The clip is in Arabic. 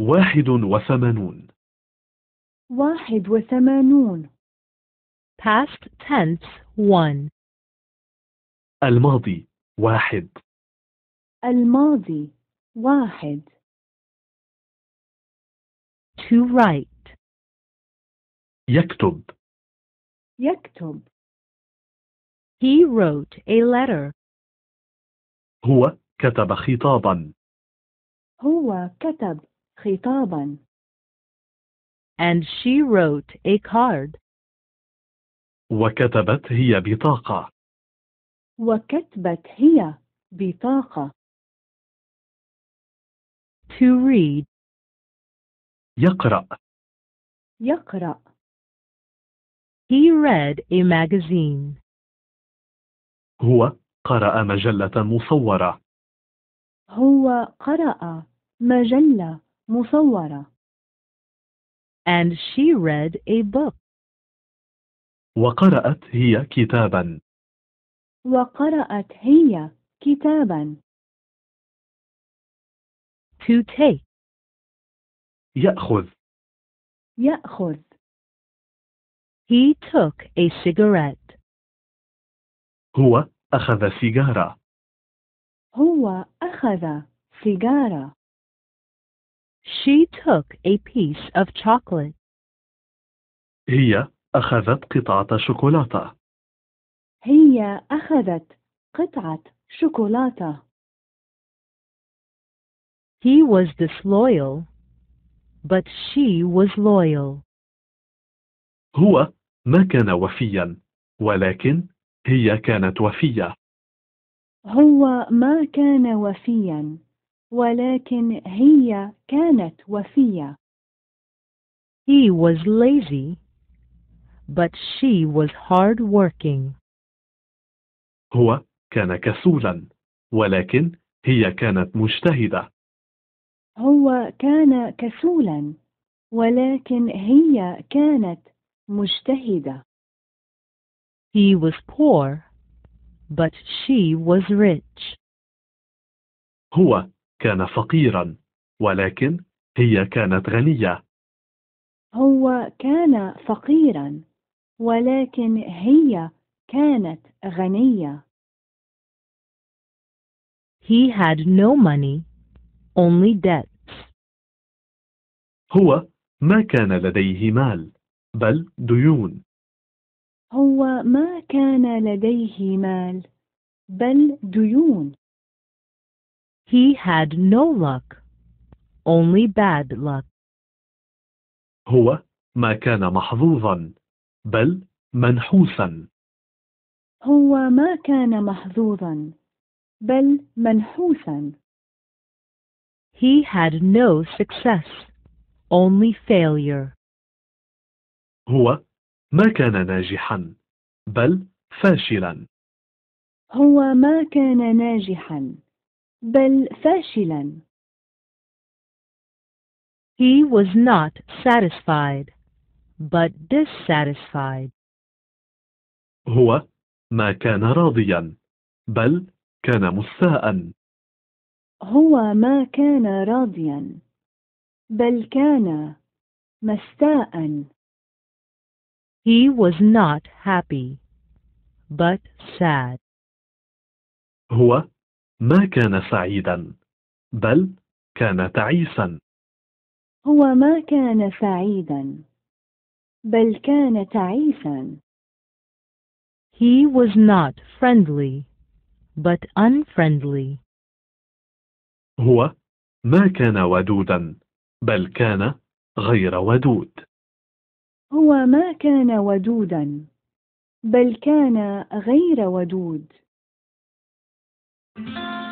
واحد وثمانون واحد وثمانون past tense one الماضي واحد الماضي واحد to write يكتب يكتب he wrote a letter هو كتب خطابا هو كتب خطابا and she wrote a card وكتبت هي بطاقة وكتبت هي بطاقة to read يقرأ يقرأ He read a magazine. هو قرأ مجلة مصورة. هو قرأ مجلة مصورة. And she read a book. وقرأت هي كتابا. وقرأت هي كتابا. To take. يأخذ. يأخذ. He took a cigarette. هو أخذ سيجارة. هو أخذ سيجارة. She took a piece of chocolate. هي أخذت قطعة شوكولاتة. هي أخذت قطعة شوكولاتة. He was disloyal, but she was loyal. هو ما كان وفيا ولكن هي كانت وفية. هو ما كان وفيا ولكن هي كانت وفية. He was lazy, but she was hard working. هو كان كسولا ولكن هي كانت مجتهدة. هو كان كسولا ولكن هي كانت مجتهدة. He was poor, but she was rich. هو كان فقيرا ولكن هي كانت غنية هو كان فقيرا ولكن هي كانت غنية He had no money, only debts. هو ما كان لديه مال بل ديون. هو ما كان لديه مال بل ديون. He had no luck. Only bad luck. هو ما كان محظوظا بل منحوسا. هو ما كان محظوظا بل منحوسا. He had no success, only failure. هو ما كان ناجحا بل فاشلا. هو ما كان ناجحا بل فاشلا. He was not satisfied, but dissatisfied. هو ما كان راضيا بل كان مستاء هو ما كان راضيا بل كان مستاء He was not happy but sad هو ما كان سعيدا بل كان تعيسا هو ما كان سعيدا بل كان تعيسا He was not friendly but unfriendly هو ما كان ودودا بل كان غير ودود هو ما كان ودودا بل كان غير ودود Thank you.